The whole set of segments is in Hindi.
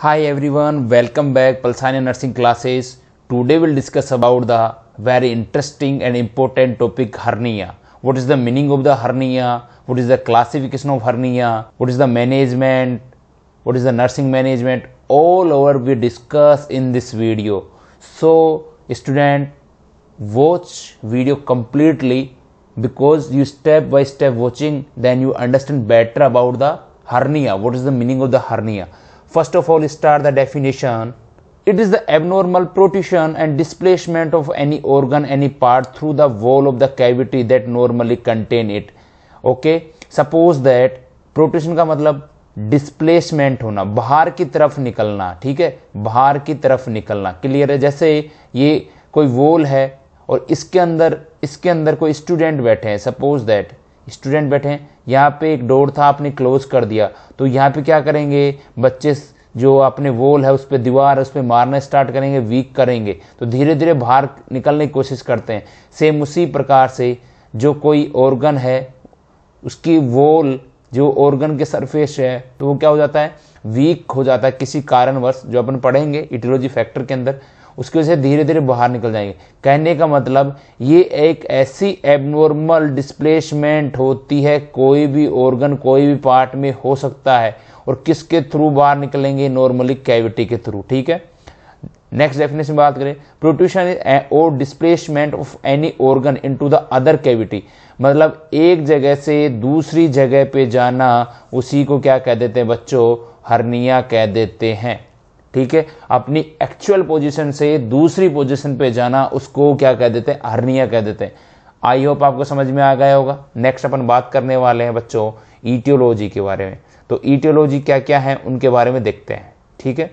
Hi everyone, welcome back Palsania Nursing Classes. Today we'll discuss about the very interesting and important topic hernia. What is the meaning of the hernia? What is the classification of hernia? What is the management? What is the nursing management? All over we discuss in this video. So student watch video completely because you step by step watching then you understand better about the hernia. What is the meaning of the hernia? First of all, start the definition. It is the abnormal protrusion and displacement of any organ, any part through the wall of the cavity that normally contain it. Okay, suppose that protrusion ka matlab displacement होना बाहर की तरफ निकलना ठीक है बाहर की तरफ निकलना क्लियर है जैसे ये कोई वोल है और इसके अंदर इसके अंदर कोई स्टूडेंट बैठे हैं सपोज दैट स्टूडेंट बैठे हैं यहाँ पे एक डोर था आपने क्लोज कर दिया तो यहाँ पे क्या करेंगे बच्चे जो अपने वोल है उस पर दीवार उस पर मारना स्टार्ट करेंगे वीक करेंगे तो धीरे धीरे बाहर निकलने की कोशिश करते हैं सेम उसी प्रकार से जो कोई ऑर्गन है उसकी वोल जो ऑर्गन के सरफेस है तो वो क्या हो जाता है वीक हो जाता है किसी कारणवश जो अपन पढ़ेंगे इटोलॉजी फैक्टर के अंदर उसकी वजह से धीरे धीरे बाहर निकल जाएंगे कहने का मतलब ये एक ऐसी एबनॉर्मल डिस्प्लेसमेंट होती है कोई भी ऑर्गन कोई भी पार्ट में हो सकता है और किसके थ्रू बाहर निकलेंगे नॉर्मली कैविटी के थ्रू ठीक है नेक्स्ट डेफिनेशन बात करें प्रोट्यूशन और displacement of any organ into the other cavity मतलब एक जगह से दूसरी जगह पे जाना उसी को क्या कह देते हैं बच्चों हर्निया कह देते हैं ठीक है अपनी एक्चुअल पोजीशन से दूसरी पोजीशन पे जाना उसको क्या कह देते हैं हर्निया कह देते हैं आई होप आपको समझ में आ गया होगा नेक्स्ट अपन बात करने वाले हैं बच्चों ईटियोलॉजी के बारे में तो ईटियोलॉजी क्या क्या है उनके बारे में देखते हैं ठीक है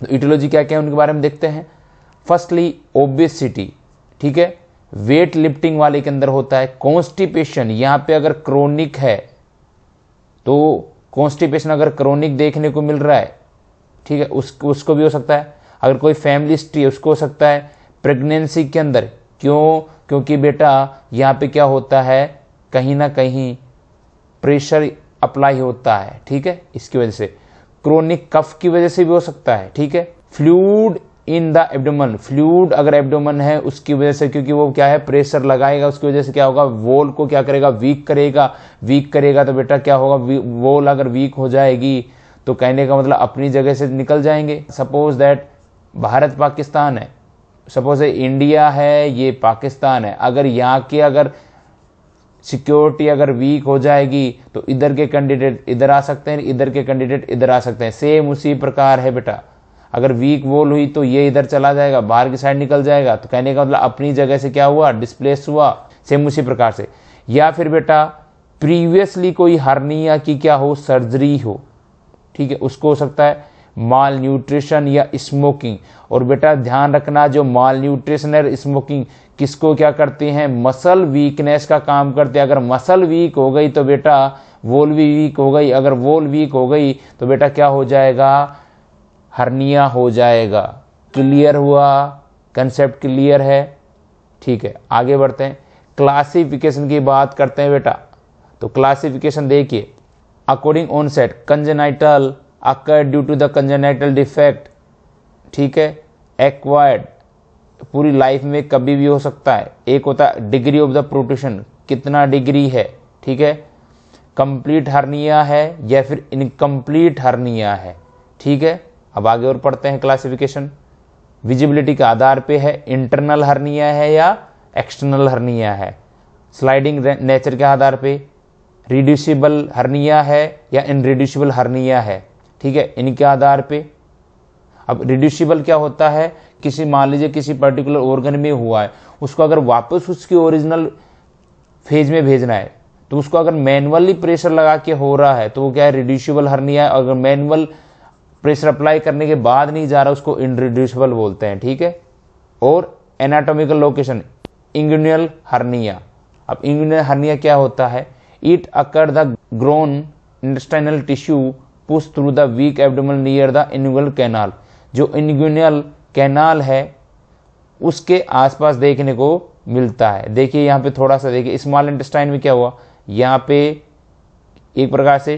तो ईटियोलॉजी क्या क्या है उनके बारे में देखते हैं फर्स्टली ओबेसिटी ठीक है वेट लिफ्टिंग वाले के अंदर होता है कॉन्स्टिपेशन यहाँ पे अगर क्रोनिक है तो कॉन्स्टिपेशन अगर क्रोनिक देखने को मिल रहा है ठीक है उस उसको भी हो सकता है अगर कोई फैमिली हिस्ट्री उसको हो सकता है प्रेगनेंसी के अंदर क्यों क्योंकि बेटा यहाँ पे क्या होता है कहीं ना कहीं प्रेशर अप्लाई होता है ठीक है इसकी वजह से क्रोनिक कफ की वजह से भी हो सकता है ठीक है fluid in the abdomen fluid अगर एबडोमन है उसकी वजह से क्योंकि वो क्या है प्रेशर लगाएगा उसकी वजह से क्या होगा वोल को क्या करेगा वीक करेगा वीक करेगा तो बेटा क्या होगा वोल अगर वीक हो जाएगी तो कहने का मतलब अपनी जगह से निकल जाएंगे सपोज दैट भारत पाकिस्तान है सपोज इंडिया है ये पाकिस्तान है अगर यहाँ की अगर सिक्योरिटी अगर वीक हो जाएगी तो इधर के कैंडिडेट इधर आ सकते हैं इधर के कैंडिडेट इधर आ सकते हैं सेम उसी प्रकार है बेटा अगर वीक वोल हुई तो ये इधर चला जाएगा बाहर की साइड निकल जाएगा तो कहने का मतलब अपनी जगह से क्या हुआ डिस्प्लेस हुआ सेम उसी प्रकार से या फिर बेटा प्रीवियसली कोई हर्निया की क्या हो सर्जरी हो ठीक है उसको हो सकता है माल न्यूट्रिशन या स्मोकिंग और बेटा ध्यान रखना जो माल न्यूट्रिशन है स्मोकिंग किसको क्या करते हैं मसल वीकनेस का काम करते हैं अगर मसल वीक हो गई तो बेटा वोल भी वीक हो गई अगर वोल वीक हो गई तो बेटा क्या हो जाएगा हर्निया हो जाएगा क्लियर हुआ कंसेप्ट क्लियर है ठीक है आगे बढ़ते हैं क्लासिफिकेशन की बात करते हैं बेटा तो क्लासिफिकेशन देखिए according onset congenital occurred due to the congenital defect ठीक है एक्वायर्ड पूरी लाइफ में कभी भी हो सकता है एक होता है डिग्री ऑफ द प्रोटेशन कितना डिग्री है ठीक है कंप्लीट हर्निया है या फिर इनकम्प्लीट हर्निया है ठीक है अब आगे और पढ़ते हैं क्लासिफिकेशन विजिबिलिटी के आधार पे है इंटरनल हर्निया है या एक्सटर्नल हर्निया है स्लाइडिंग नेचर के आधार पे रिड्यूसिबल हर्निया है या इनरिड्यूसिबल हर्निया है ठीक है इनके आधार पे अब रिड्यूसिबल क्या होता है किसी मान लीजिए किसी पर्टिकुलर ऑर्गन में हुआ है उसको अगर वापस उसकी ओरिजिनल फेज में भेजना है तो उसको अगर मैनुअली प्रेशर लगा के हो रहा है तो वो क्या है रिड्यूसिबल हर्निया है अगर मैनुअल प्रेशर अप्लाई करने के बाद नहीं जा रहा उसको इनरिड्यूसिबल बोलते हैं ठीक है और एनाटोमिकल लोकेशन इंग्यूनियल हर्निया अब इंग्यूनियल हर्निया क्या होता है It occurs the grown intestinal tissue pushed through the weak abdomen near the inguinal canal. जो inguinal canal है उसके आसपास देखने को मिलता है देखिए यहाँ पे थोड़ा सा देखिए स्मॉल इंटेस्टाइन में क्या हुआ यहाँ पे एक प्रकार से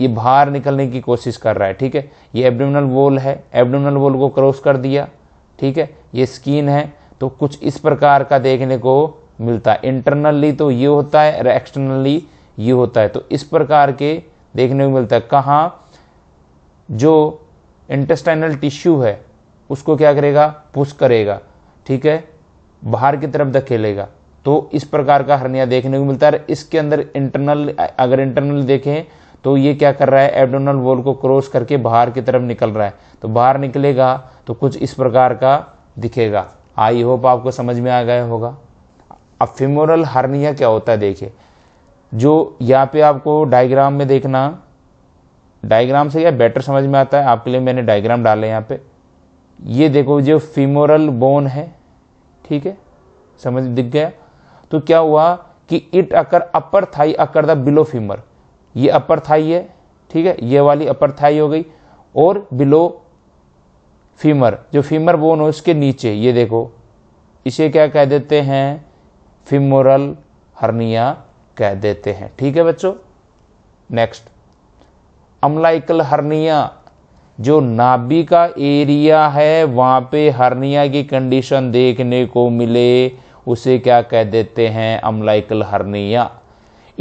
ये बाहर निकलने की कोशिश कर रहा है ठीक है ये एब्डोमिनल वोल है एब्डोमिनल वोल को क्रॉस कर दिया ठीक है ये स्किन है तो कुछ इस प्रकार का देखने को मिलता है इंटरनली तो ये होता है और एक्सटर्नली ये होता है तो इस प्रकार के देखने को मिलता है कहाँ जो इंटेस्टाइनल टिश्यू है उसको क्या करेगा पुश करेगा ठीक है बाहर की तरफ धकेलेगा तो इस प्रकार का हरनिया देखने को मिलता है इसके अंदर इंटरनल अगर इंटरनल देखें तो ये क्या कर रहा है एबडोनल वॉल को क्रॉस करके बाहर की तरफ निकल रहा है तो बाहर निकलेगा तो कुछ इस प्रकार का दिखेगा आई होप आपको समझ में आ गया होगा अब फिमोरल हार्निया क्या होता है देखिए जो यहाँ पे आपको डायग्राम में देखना डायग्राम से यह बेटर समझ में आता है आपके लिए मैंने डायग्राम डाले यहाँ पे ये देखो जो फिमोरल बोन है ठीक है समझ दिख गया तो क्या हुआ कि it occur upper thigh occur the below femur ये अपर थाई है ठीक है ये वाली अपर थाई हो गई और बिलो फीमर जो फीमर बोन हो उसके नीचे ये देखो इसे क्या कह देते हैं फिमोरल हर्निया कह देते हैं ठीक है बच्चों नेक्स्ट अमलाइकल हर्निया जो नाभि का एरिया है वहां पे हर्निया की कंडीशन देखने को मिले उसे क्या कह देते हैं umbilical hernia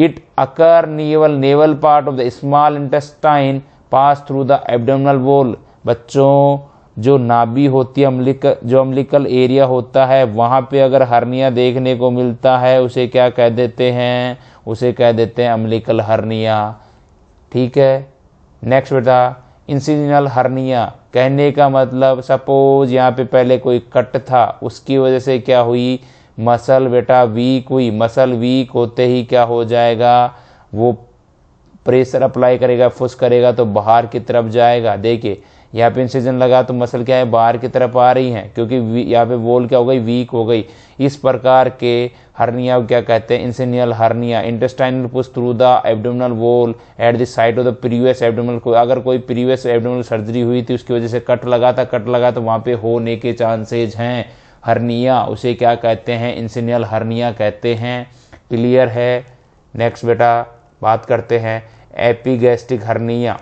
it occur navel navel part of the small intestine pass through the abdominal wall बच्चों जो नाभि होती है अम्लिक जो अम्लिकल एरिया होता है वहाँ पे अगर हर्निया देखने को मिलता है उसे क्या कह देते हैं उसे कह देते हैं अम्लिकल हर्निया ठीक है नेक्स्ट बेटा इंसिजनल हर्निया कहने का मतलब सपोज यहाँ पे पहले कोई कट था उसकी वजह से क्या हुई मसल बेटा वीक हुई मसल वीक होते ही क्या हो जाएगा वो प्रेशर अप्लाई करेगा फुस करेगा तो बाहर की तरफ जाएगा देखिए यहाँ पे इंसिजन लगा तो मसल क्या है बाहर की तरफ आ रही है क्योंकि यहाँ पे वोल क्या हो गई वीक हो गई इस प्रकार के हर्निया क्या कहते हैं incisional hernia intestinal push through the abdominal wall at the side of the previous abdominal को अगर कोई प्रीवियस एबडोमिनल सर्जरी हुई थी उसकी वजह से कट लगा था कट लगा तो वहाँ पे होने के चांसेज हैं हर्निया उसे क्या कहते हैं इंसिनियल हर्निया कहते हैं क्लियर है नेक्स्ट बेटा बात करते हैं एपीगेस्टिक हर्निया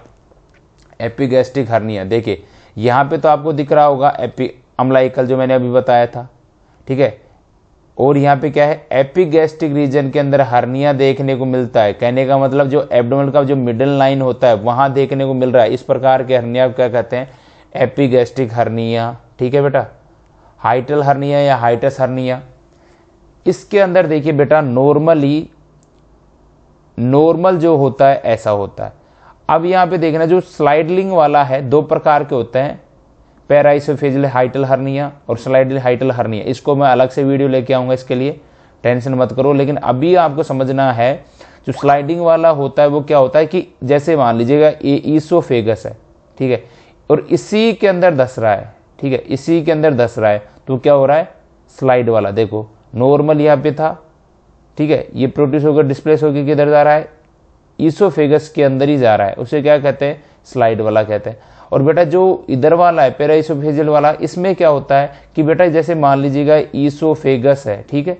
एपिगेस्टिक हर्निया देखिए यहाँ पे तो आपको दिख रहा होगा एपी अम्लाइकल जो मैंने अभी बताया था ठीक है और यहाँ पे क्या है एपिगेस्टिक रीजन के अंदर हर्निया देखने को मिलता है कहने का मतलब जो एबडोमल का जो मिडल लाइन होता है वहां देखने को मिल रहा है इस प्रकार के हर्निया क्या कहते हैं एपिगेस्टिक हर्निया ठीक है बेटा हाइटल हर्निया या हाइटस हर्निया इसके अंदर देखिए बेटा नॉर्मली नॉर्मल जो होता है ऐसा होता है अब यहाँ पे देखना जो स्लाइडलिंग वाला है दो प्रकार के होते हैं पैराइसोफेजल हाइटल हर्निया और स्लाइडल हाइटल हर्निया इसको मैं अलग से वीडियो लेके आऊँगा इसके लिए टेंशन मत करो लेकिन अभी आपको समझना है जो स्लाइडिंग वाला होता है वो क्या होता है कि जैसे मान लीजिएगा ये ईसोफेगस है ठीक है और इसी के अंदर दस रहा है ठीक है इसी के अंदर दस रहा है तो क्या हो रहा है स्लाइड वाला देखो नॉर्मल यहाँ पे था ठीक है ये प्रोटीस होकर डिस्प्लेस होकर किधर जा रहा है ईसोफेगस के अंदर ही जा रहा है उसे क्या कहते हैं स्लाइड वाला कहते हैं और बेटा जो इधर वाला है पेराइसोफेजल वाला इसमें क्या होता है कि बेटा जैसे मान लीजिएगा ईसोफेगस है ठीक है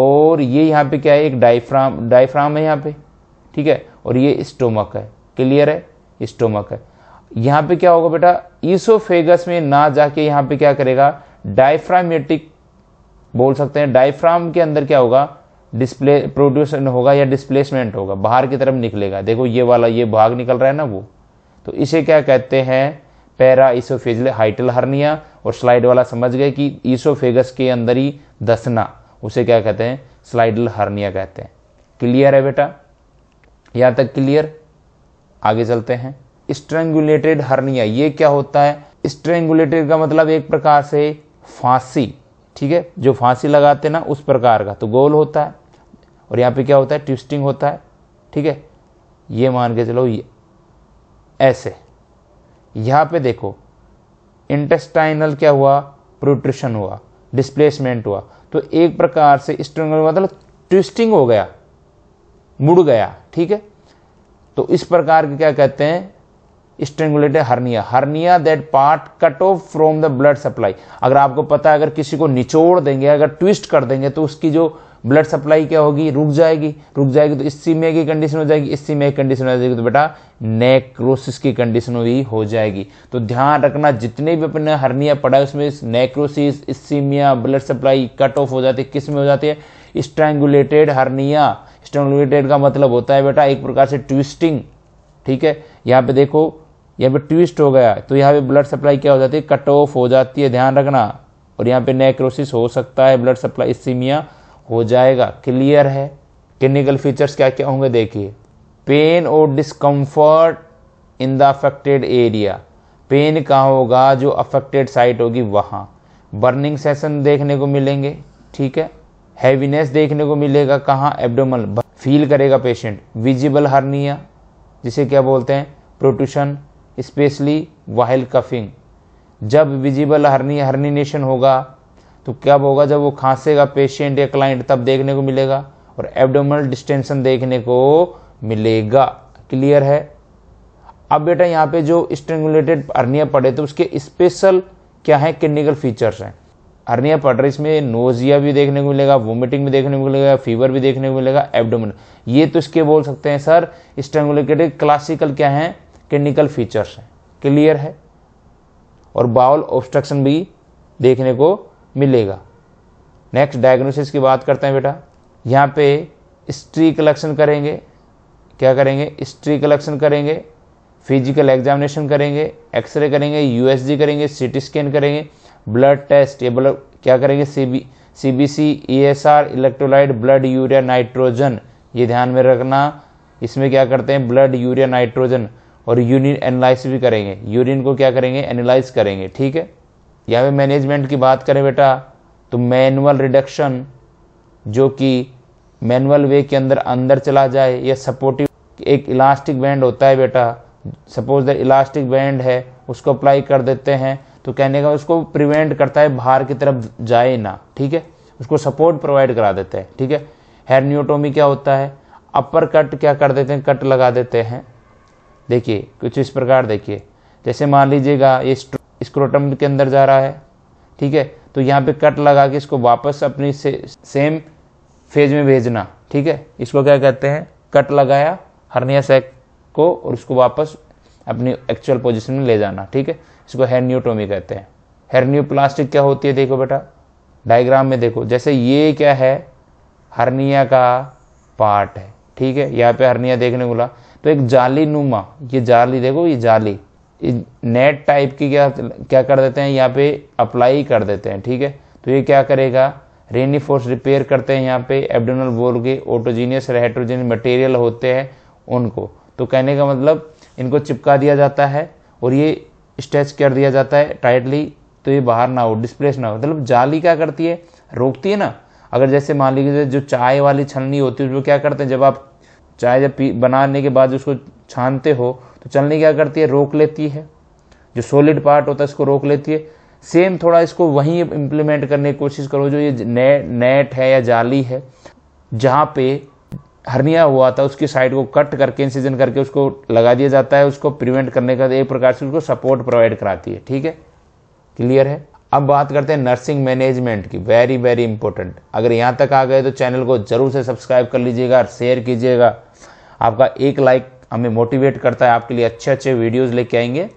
और ये यहाँ पे क्या है एक डाइफ्राम डाइफ्राम है यहाँ पे ठीक है और ये स्टोमक है क्लियर है स्टोमक है यहाँ पे क्या होगा बेटा ईसोफेगस में ना जाके यहाँ पे क्या करेगा डायफ्रामेटिक बोल सकते हैं डायफ्राम के अंदर क्या होगा डिस्प्ले प्रोड्यूशन होगा या डिस्प्लेसमेंट होगा बाहर की तरफ निकलेगा देखो ये वाला ये भाग निकल रहा है ना वो तो इसे क्या कहते हैं पैरा ईसोफेजल हाइटल हर्निया और स्लाइड वाला समझ गए कि ईसोफेगस के अंदर ही दसना उसे क्या कहते हैं स्लाइडल हर्निया कहते हैं क्लियर है बेटा यहाँ तक क्लियर आगे चलते हैं स्ट्रेंगुलेटेड हर्निया ये क्या होता है स्ट्रेंगुलेटेड का मतलब एक प्रकार से फांसी ठीक है जो फांसी लगाते ना उस प्रकार का तो गोल होता है और यहाँ पे क्या होता है ट्विस्टिंग होता है ठीक है ये मान के चलो ये ऐसे यहाँ पे देखो इंटेस्टाइनल क्या हुआ प्रोट्रिशन हुआ डिस्प्लेसमेंट हुआ तो एक प्रकार से स्ट्रंगल मतलब ट्विस्टिंग हो गया मुड़ गया ठीक है तो इस प्रकार के क्या कहते हैं strangulated hernia hernia that part cut off from the blood supply अगर आपको पता है अगर किसी को निचोड़ देंगे अगर ट्विस्ट कर देंगे तो उसकी जो ब्लड सप्लाई क्या होगी रुक जाएगी रुक जाएगी तो इस्सीमिया की कंडीशन हो जाएगी इस्सीमिया की कंडीशन हो जाएगी तो बेटा नेक्रोसिस की कंडीशन भी हो जाएगी तो ध्यान रखना जितने भी अपने हर्निया पड़ा है उसमें necrosis ischaemia blood supply cut off हो जाती है किस में हो जाती है स्ट्रैंगुलेटेड हर्निया स्ट्रैंगुलेटेड का मतलब होता है बेटा एक प्रकार से ट्विस्टिंग ठीक है यहाँ पे देखो यहाँ पे ट्विस्ट हो गया तो यहाँ पे ब्लड सप्लाई क्या हो जाती है कट ऑफ हो जाती है ध्यान रखना और यहाँ पे नेक्रोसिस हो सकता है ब्लड सप्लाई इसीमिया हो जाएगा क्लियर है क्लिनिकल फीचर्स क्या क्या होंगे देखिए पेन और discomfort in the affected area pain कहाँ होगा जो अफेक्टेड साइट होगी वहाँ बर्निंग सेशन देखने को मिलेंगे ठीक है हैवीनेस देखने को मिलेगा कहाँ एब्डोमल फील करेगा पेशेंट विजिबल हर्निया जिसे क्या बोलते हैं प्रोट्यूशन स्पेशली वाइल कफिंग जब विजिबल हर्नी हर्निनेशन होगा तो क्या होगा जब वो खांसेगा पेशेंट या क्लाइंट तब देखने को मिलेगा और एबडोमिनल डिस्टेंशन देखने को मिलेगा क्लियर है अब बेटा यहाँ पे जो स्ट्रेंगुलेटेड अर्निया पड़े तो उसके स्पेशल क्या है क्लिनिकल फीचर्स हैं अर्निया पड़ रही इसमें नोजिया भी देखने को मिलेगा वोमिटिंग भी देखने को मिलेगा फीवर भी देखने को मिलेगा एबडोमिन ये तो इसके बोल सकते हैं सर स्ट्रेंगुलेटेड क्लासिकल क्या है क्लिनिकल फीचर्स हैं क्लियर है और बाउल ऑब्स्ट्रक्शन भी देखने को मिलेगा नेक्स्ट डायग्नोसिस की बात करते हैं बेटा यहाँ पे स्ट्री कलेक्शन करेंगे क्या करेंगे स्ट्री कलेक्शन करेंगे फिजिकल एग्जामिनेशन करेंगे एक्सरे करेंगे यूएसजी करेंगे सीटी स्कैन करेंगे ब्लड टेस्ट ये ब्लड क्या करेंगे C B C E S R electrolyte blood urea nitrogen ये ध्यान में रखना इसमें क्या करते हैं ब्लड यूरिया नाइट्रोजन और यूरिन एनालाइज भी करेंगे यूरिन को क्या करेंगे एनालाइज करेंगे ठीक है या फिर मैनेजमेंट की बात करें बेटा तो मैनुअल रिडक्शन जो कि मैनुअल वे के अंदर अंदर चला जाए या सपोर्टिव एक इलास्टिक बैंड होता है बेटा सपोज द इलास्टिक बैंड है उसको अप्लाई कर देते हैं तो कहने का उसको प्रिवेंट करता है बाहर की तरफ जाए ना ठीक है उसको सपोर्ट प्रोवाइड करा देते हैं ठीक है हेरनियोटोमी क्या होता है अपर कट क्या कर देते हैं कट लगा देते हैं देखिए कुछ इस प्रकार देखिए जैसे मान लीजिएगा ये स्क्रोटम के अंदर जा रहा है ठीक है तो यहाँ पे कट लगा के इसको वापस अपनी से, सेम फेज में भेजना ठीक है इसको क्या कहते हैं कट लगाया हर्निया सैक को और उसको वापस अपनी एक्चुअल पोजिशन में ले जाना ठीक है इसको हेरन्यूटोमी कहते हैं हेरन्यू प्लास्टिक क्या होती है देखो बेटा डायग्राम में देखो जैसे ये क्या है हर्निया का पार्ट है ठीक है यहाँ पे हर्निया देखने को मिला तो एक जाली नुमा ये जाली देखो ये जाली नेट टाइप की क्या क्या कर देते हैं यहाँ पे अप्लाई कर देते हैं ठीक है तो ये क्या करेगा रेनी फोर्स रिपेयर करते हैं यहाँ पे एबडोनल वोल के ओटोजीनियस और मटेरियल होते हैं उनको तो कहने का मतलब इनको चिपका दिया जाता है और ये स्ट्रेच कर दिया जाता है टाइटली तो ये बाहर ना हो डिस्प्लेस ना हो मतलब जाली क्या करती है रोकती है ना अगर जैसे मान लीजिए जो चाय वाली छलनी होती है उसको क्या करते हैं जब आप चाय जब बनाने के बाद उसको छानते हो तो चलनी क्या करती है रोक लेती है जो सॉलिड पार्ट होता है इसको रोक लेती है सेम थोड़ा इसको वहीं इंप्लीमेंट करने की कोशिश करो जो ये ने, नेट है या जाली है जहाँ पे हर्निया हुआ था उसकी साइड को कट करके इंसिजन करके उसको लगा दिया जाता है उसको प्रिवेंट करने का एक प्रकार से उसको सपोर्ट प्रोवाइड कराती है ठीक है क्लियर है अब बात करते हैं नर्सिंग मैनेजमेंट की वेरी वेरी इंपॉर्टेंट अगर यहाँ तक आ गए तो चैनल को जरूर से सब्सक्राइब कर लीजिएगा शेयर कीजिएगा आपका एक लाइक हमें मोटिवेट करता है आपके लिए अच्छे अच्छे वीडियोज़ लेके आएंगे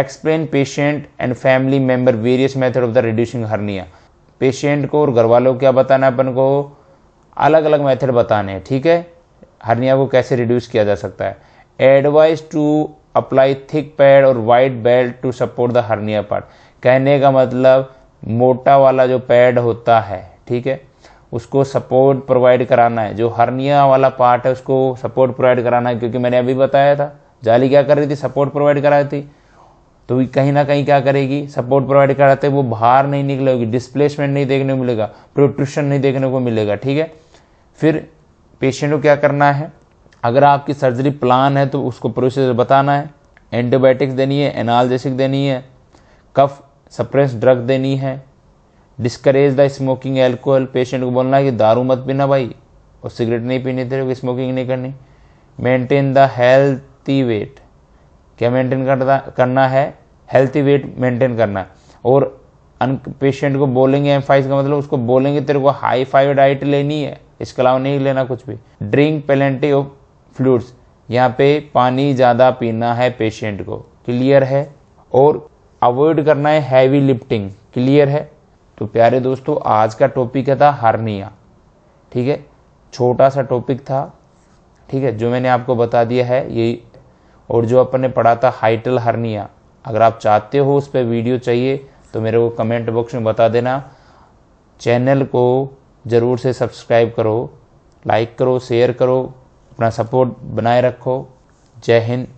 explain patient and family member various method of the reducing hernia patient को और घर वालों को क्या बताना है अपन को अलग अलग मेथड बताने हैं ठीक है हर्निया को कैसे रिड्यूस किया जा सकता है advice to apply thick pad और white belt to support the hernia part कहने का मतलब मोटा वाला जो पैड होता है ठीक है उसको सपोर्ट प्रोवाइड कराना है जो हर्निया वाला पार्ट है उसको सपोर्ट प्रोवाइड कराना है क्योंकि मैंने अभी बताया था जाली क्या कर रही थी सपोर्ट प्रोवाइड करा रही थी तो कहीं ना कहीं क्या करेगी सपोर्ट प्रोवाइड कराते वो बाहर नहीं निकलेगी डिस्प्लेसमेंट नहीं देखने को मिलेगा प्रोट्रूशन नहीं देखने को मिलेगा ठीक है फिर पेशेंट को क्या करना है अगर आपकी सर्जरी प्लान है तो उसको प्रोसेस बताना है एंटीबायोटिक्स देनी है एनालजेसिक देनी है कफ सप्रेस ड्रग देनी है discourage the smoking alcohol patient को बोलना है कि दारू मत पीना भाई और सिगरेट नहीं पीनी तेरे को स्मोकिंग नहीं करनी मेंटेन द हेल्थी वेट क्या मेंटेन करना करना है हेल्थी वेट मेंटेन करना और अन पेशेंट को बोलेंगे फाइव का मतलब उसको बोलेंगे तेरे को हाई फाइव डाइट लेनी है इसके अलावा नहीं लेना कुछ भी ड्रिंक पेलेंटी ऑफ फ्लूड्स यहाँ पे पानी ज़्यादा पीना है पेशेंट को क्लियर है और अवॉइड करना है हैवी लिफ्टिंग क्लियर है तो प्यारे दोस्तों आज का टॉपिक था हार्निया ठीक है छोटा सा टॉपिक था ठीक है जो मैंने आपको बता दिया है यही और जो अपन ने पढ़ा था हाइटल हार्निया अगर आप चाहते हो उस पर वीडियो चाहिए तो मेरे को कमेंट बॉक्स में बता देना चैनल को ज़रूर से सब्सक्राइब करो लाइक करो शेयर करो अपना सपोर्ट बनाए रखो जय हिंद